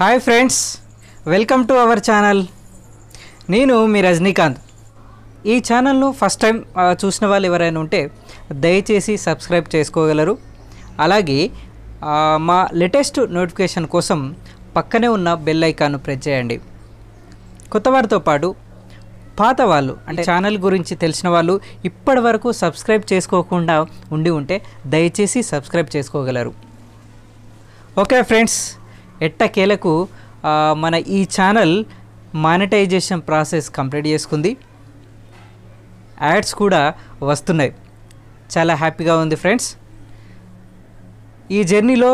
hi friends welcome to our channel నేను మీ రజనీకాంత్ ఈ ఛానల్ను ఫస్ట్ టైం చూసిన వాళ్ళు ఎవరైనా ఉంటే దయచేసి సబ్స్క్రైబ్ చేసుకోగలరు అలాగే మా లేటెస్ట్ నోటిఫికేషన్ కోసం పక్కనే ఉన్న బెల్ ఐకాన్ను ప్రెస్ చేయండి కొత్త వారితో పాటు పాత వాళ్ళు అంటే ఛానల్ గురించి తెలిసిన వాళ్ళు ఇప్పటి వరకు సబ్స్క్రైబ్ చేసుకోకుండా ఉండి ఉంటే దయచేసి సబ్స్క్రైబ్ చేసుకోగలరు ఓకే ఫ్రెండ్స్ ఎట్టకేలకు మన ఈ ఛానల్ మానిటైజేషన్ ప్రాసెస్ కంప్లీట్ చేసుకుంది యాడ్స్ కూడా వస్తున్నాయి చాలా హ్యాపీగా ఉంది ఫ్రెండ్స్ ఈ జర్నీలో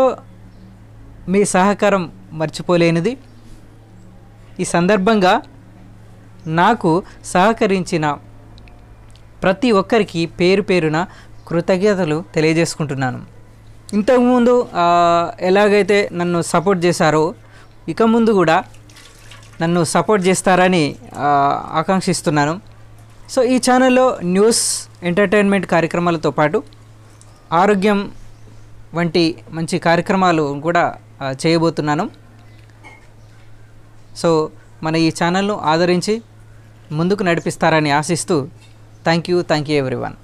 మీ సహకారం మర్చిపోలేనిది ఈ సందర్భంగా నాకు సహకరించిన ప్రతి ఒక్కరికి పేరు పేరున కృతజ్ఞతలు తెలియజేసుకుంటున్నాను ఇంతకుముందు ఎలాగైతే నన్ను సపోర్ట్ చేశారో ఇక ముందు కూడా నన్ను సపోర్ట్ చేస్తారని ఆకాంక్షిస్తున్నాను సో ఈ ఛానల్లో న్యూస్ ఎంటర్టైన్మెంట్ కార్యక్రమాలతో పాటు ఆరోగ్యం వంటి మంచి కార్యక్రమాలు కూడా చేయబోతున్నాను సో మన ఈ ఛానల్ను ఆదరించి ముందుకు నడిపిస్తారని ఆశిస్తూ thank you thank you everyone